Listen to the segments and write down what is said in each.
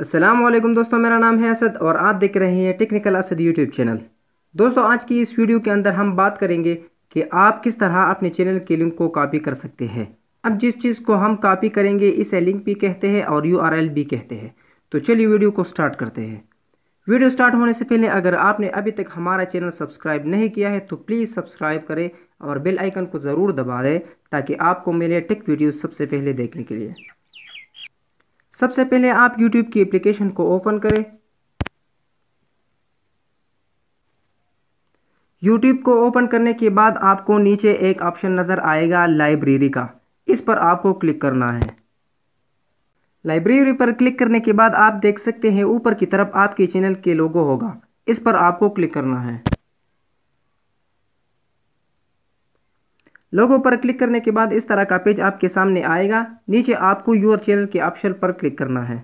असलम दोस्तों मेरा नाम है असद और आप देख रहे हैं टेक्निकल असद यूट्यूब चैनल दोस्तों आज की इस वीडियो के अंदर हम बात करेंगे कि आप किस तरह अपने चैनल के लिंक को कॉपी कर सकते हैं अब जिस चीज़ को हम कॉपी करेंगे इसे लिंक भी कहते हैं और यू भी कहते हैं तो चलिए वीडियो को स्टार्ट करते हैं वीडियो स्टार्ट होने से पहले अगर आपने अभी तक हमारा चैनल सब्सक्राइब नहीं किया है तो प्लीज़ सब्सक्राइब करें और बेल आइकन को ज़रूर दबा दें ताकि आपको मेरे टेक वीडियो सबसे पहले देखने के लिए सबसे पहले आप YouTube की एप्लीकेशन को ओपन करें YouTube को ओपन करने के बाद आपको नीचे एक ऑप्शन नज़र आएगा लाइब्रेरी का इस पर आपको क्लिक करना है लाइब्रेरी पर क्लिक करने के बाद आप देख सकते हैं ऊपर की तरफ आपके चैनल के लोगो होगा इस पर आपको क्लिक करना है लोगो पर क्लिक करने के बाद इस तरह का पेज आपके सामने आएगा नीचे आपको योर चैनल के ऑप्शन पर क्लिक करना है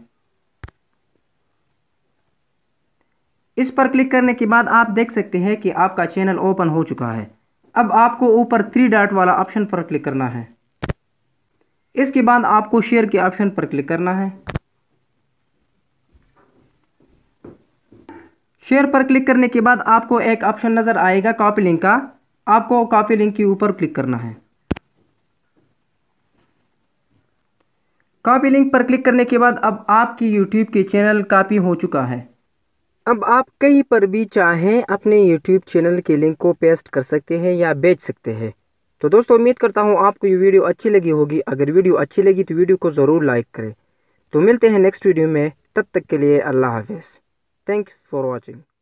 इस पर क्लिक करने के बाद आप देख सकते हैं कि आपका चैनल ओपन हो चुका है अब आपको ऊपर थ्री डॉट वाला ऑप्शन पर क्लिक करना है इसके बाद आपको शेयर के ऑप्शन पर क्लिक करना है शेयर पर क्लिक करने के बाद आपको एक ऑप्शन नज़र आएगा कॉपी लिंक का आपको कॉपी लिंक के ऊपर क्लिक करना है कापी लिंक पर क्लिक करने के बाद अब आपकी यूट्यूब के चैनल कापी हो चुका है अब आप कहीं पर भी चाहें अपने यूट्यूब चैनल के लिंक को पेस्ट कर सकते हैं या बेच सकते हैं तो दोस्तों उम्मीद करता हूँ आपको ये वीडियो अच्छी लगी होगी अगर वीडियो अच्छी लगी तो वीडियो को ज़रूर लाइक करें तो मिलते हैं नेक्स्ट वीडियो में तब तक के लिए अल्लाह हाफिज़ थैंक्स फॉर वॉचिंग